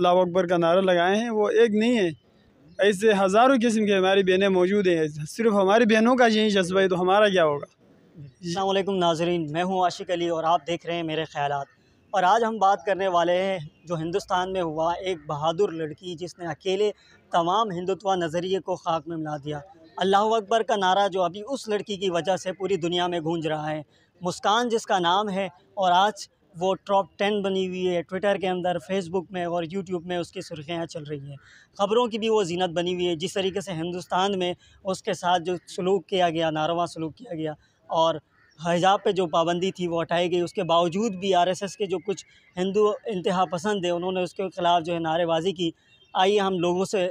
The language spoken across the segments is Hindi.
अल्लाह अकबर का नारा लगाए हैं वो एक नहीं है ऐसे हज़ारों किस्म के हमारी बहनें मौजूद हैं सिर्फ हमारी बहनों का यही जज्बा है तो हमारा क्या होगा अलैक्म नाजरीन मैं हूँ आशिक अली और आप देख रहे हैं मेरे ख्याल और आज हम बात करने वाले हैं जो हिंदुस्तान में हुआ एक बहादुर लड़की जिसने अकेले तमाम हिंदुत्व नज़रिए को खाक में मिला दिया अल्लाह अकबर का नारा जो अभी उस लड़की की वजह से पूरी दुनिया में गूंज रहा है मुस्कान जिसका नाम है और आज वो टॉप टेन बनी हुई है ट्विटर के अंदर फेसबुक में और यूट्यूब में उसकी सुर्खियाँ चल रही हैं ख़बरों की भी वो जीनत बनी हुई है जिस तरीके से हिंदुस्तान में उसके साथ जो सलूक किया गया नारवा सलूक किया गया और हिजाब पे जो पाबंदी थी वो हटाई गई उसके बावजूद भी आरएसएस के जो कुछ हिंदू इंतहा पसंद है उन्होंने उसके ख़िलाफ़ जो है नारेबाजी की आइए हम लोगों से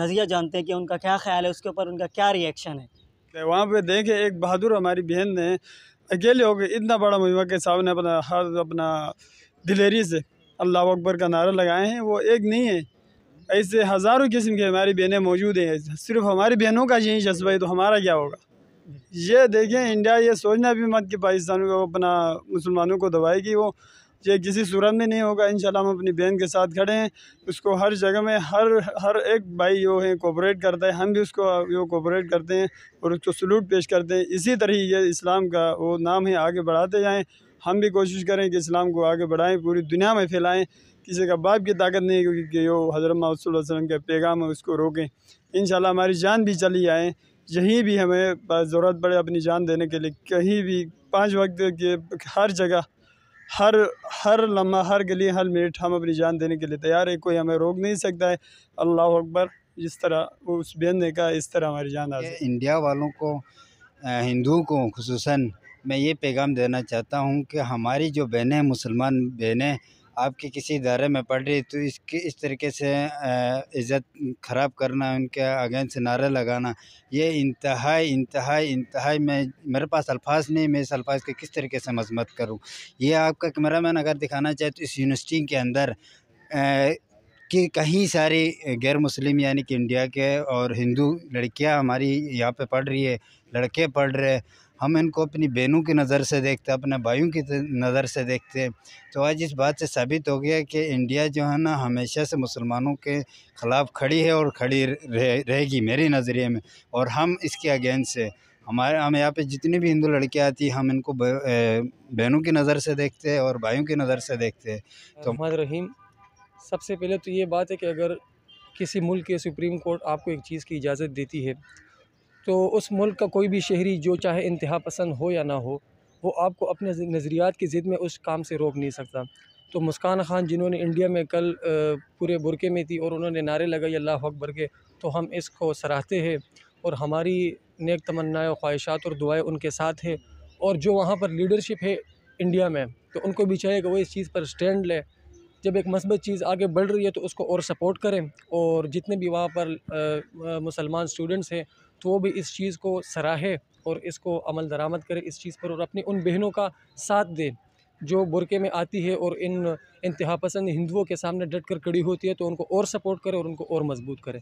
नज़रिया जानते हैं कि उनका क्या ख्याल है उसके ऊपर उनका क्या रिएक्शन है वहाँ पे देखें एक बहादुर हमारी बहन ने अकेले हो गए इतना बड़ा मजमा के साहब ने अपना हर अपना दिलेरी से अल्लाह अकबर का नारा लगाए हैं वो एक नहीं है ऐसे हज़ारों किस्म के हमारी बहनें मौजूद हैं सिर्फ हमारी बहनों का यही जज्बा है तो हमारा क्या होगा ये देखें इंडिया ये सोचना भी मत कि पाकिस्तान को अपना मुसलमानों को दबाएगी कि वो ये किसी सूरत में नहीं होगा इन हम अपनी बहन के साथ खड़े हैं उसको हर जगह में हर हर एक भाई जो है कोऑपरेट करता है हम भी उसको यो कोऑपरेट करते हैं और उसको सलूट पेश करते हैं इसी तरह ये इस्लाम का वो नाम है आगे बढ़ाते जाएँ हम भी कोशिश करें कि इस्लाम को आगे बढ़ाएँ पूरी दुनिया में फैलाएँ किसी का बाप की ताकत नहीं क्योंकि यो हज़रत वसल्लम का पैगाम है उसको रोकें इन हमारी जान भी चली आए यहीं भी हमें ज़रूरत पड़े अपनी जान देने के लिए कहीं भी पाँच वक्त के हर जगह हर हर लम्हा हर गली हर मिनट हम अपनी जान देने के लिए तैयार है कोई हमें रोक नहीं सकता है अल्लाह अकबर इस तरह उस बेन ने कहा इस तरह हमारी जान आज इंडिया वालों को हिंदुओं को खसूस मैं ये पैगाम देना चाहता हूँ कि हमारी जो बहनें मुसलमान बहनें आपकी किसी इदारे में पढ़ रही तो इसकी इस तरीके से इज़्ज़त ख़राब करना उनके अगेंस्ट नारा लगाना ये इंतहाई इंतहाई इंतहाई मैं मेरे पास अल्फाज नहीं मैं इस अल्फाज के किस तरीके से मजम्मत करूँ ये आपका कैमरा मैन अगर दिखाना चाहे तो इस यूनिवर्सिटी के अंदर कि कहीं सारी गैर मुस्लिम यानी कि इंडिया के और हिंदू लड़कियां हमारी यहाँ पे पढ़ रही है लड़के पढ़ रहे हैं हम इनको अपनी बहनों की नज़र से देखते हैं अपने भाइयों की नज़र से देखते हैं तो आज इस बात से साबित हो गया कि इंडिया जो है ना हमेशा से मुसलमानों के ख़िलाफ़ खड़ी है और खड़ी रहेगी रहेगी मेरे नज़रिए में और हम इसके अगेंस्ट है हमारे हम यहाँ पे जितनी भी हिंदू लड़कियाँ आती हैं हम इनको बहनों की नज़र से देखते हैं और भाइयों की नज़र से देखते हैं तो रहीम सबसे पहले तो ये बात है कि अगर किसी मुल्क के सुप्रीम कोर्ट आपको एक चीज़ की इजाज़त देती है तो उस मुल्क का कोई भी शहरी जो चाहे इंतहा पसंद हो या ना हो वो आपको अपने नज़रियात की ज़िद में उस काम से रोक नहीं सकता तो मुस्कान खान जिन्होंने इंडिया में कल पूरे बुरके में थी और उन्होंने नारे लगाए अल्लाह अकबर के तो हम इसको सराहते हैं और हमारी नेक तमन्नाएँ ख्वाहिशात और दुआएं उनके साथ है और जो वहाँ पर लीडरशिप है इंडिया में तो उनको भी चाहिए कि वो इस चीज़ पर स्टैंड लें जब एक मसबत चीज़ आगे बढ़ रही है तो उसको और सपोर्ट करें और जितने भी वहाँ पर मुसलमान स्टूडेंट्स हैं तो वो भी इस चीज़ को सराहे और इसको अमल दरामद करें इस चीज़ पर और अपनी उन बहनों का साथ दें जो बुरके में आती है और इन इंतहा पसंद हिंदुओं के सामने डट कर खड़ी होती है तो उनको और सपोर्ट करें और उनको और मजबूत करें